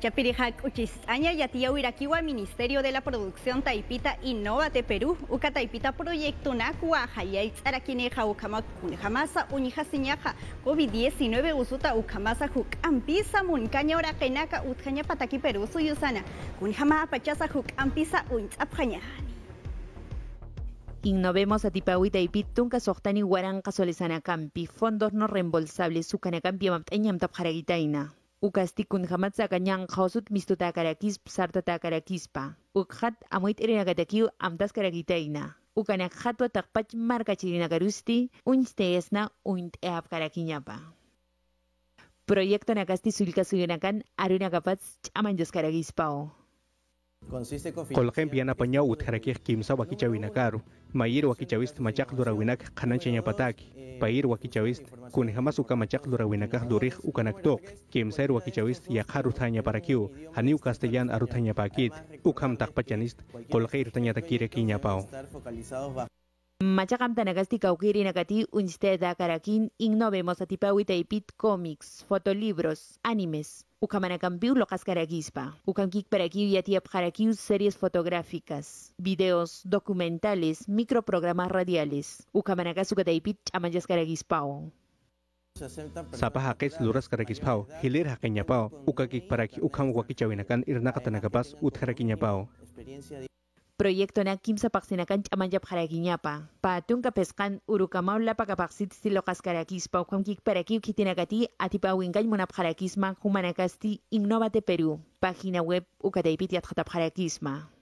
Chapirijac Uchisaña Yatia Uirakiwa, Ministerio de la Producción Taipita Innovate Perú, Uca Taipita Proyecto Nacua, Jayaitz Araquineja, Ucamac Kunjamasa, Unijasiñaja, COVID-19 Usuta Ucamasa, Ampisa Muncaña Oraquenaca, Utjaña Pataki Perú, Suyusana, Kunjama Pachasa, Huk, Jucampisa, Unzapjañani. Innovemos a tipawi taipit Tunka Sohtani Guaranca Solesana Campi, fondos no reembolsables, Sucanacampi Maptañam Tapjaragitaina. Ukastikun jamatza gainan jauzut mistuta karakizp, sartuta karakizpa. Uk jat amoit erenagatakiu amtaz karakiteina. Ukanak jatua patx markatxirina garuzti, unzte ezna unt eap karakinapa. Proiektu nakazti zuilka zuenakan, txaman jozkara karakizpao consiste con que pian apañaut xaraki ekimsa wa kichawinakaru mayiru wa kichawist machaqdura winak kananchinya patak pairu wa kichawist kunihamasu kamachaqdura winakadurik ukanaktok kemseru wa kichawist yakaru tanya parakiu Machacam tanagasti kaukirinakati unsteda karakin ignovemos atipawi taipit comics, fotolibros, animes. Ucamanakampiu locas caraquispa. Ucanquic paraquiu y atiap series fotográficas, videos, documentales, microprogramas radiales. Ucamanacasucataipit amayas caraquispao. Sapa hakis luras karakispao, hilir hakenyapao, ukakik paraki ukam wakicawinakan irnakatanakapas utkarakinyapao. proiektuanak kimsapaqsinakanch amallapqarakiñapa. Pa tunka pesqan urukamawlapa kapaqsit pa uqamkik parakiw khitinakati atipawinkañ munapqarakisman humanakasti Innovate Peru. página web at atqatapqarakisma.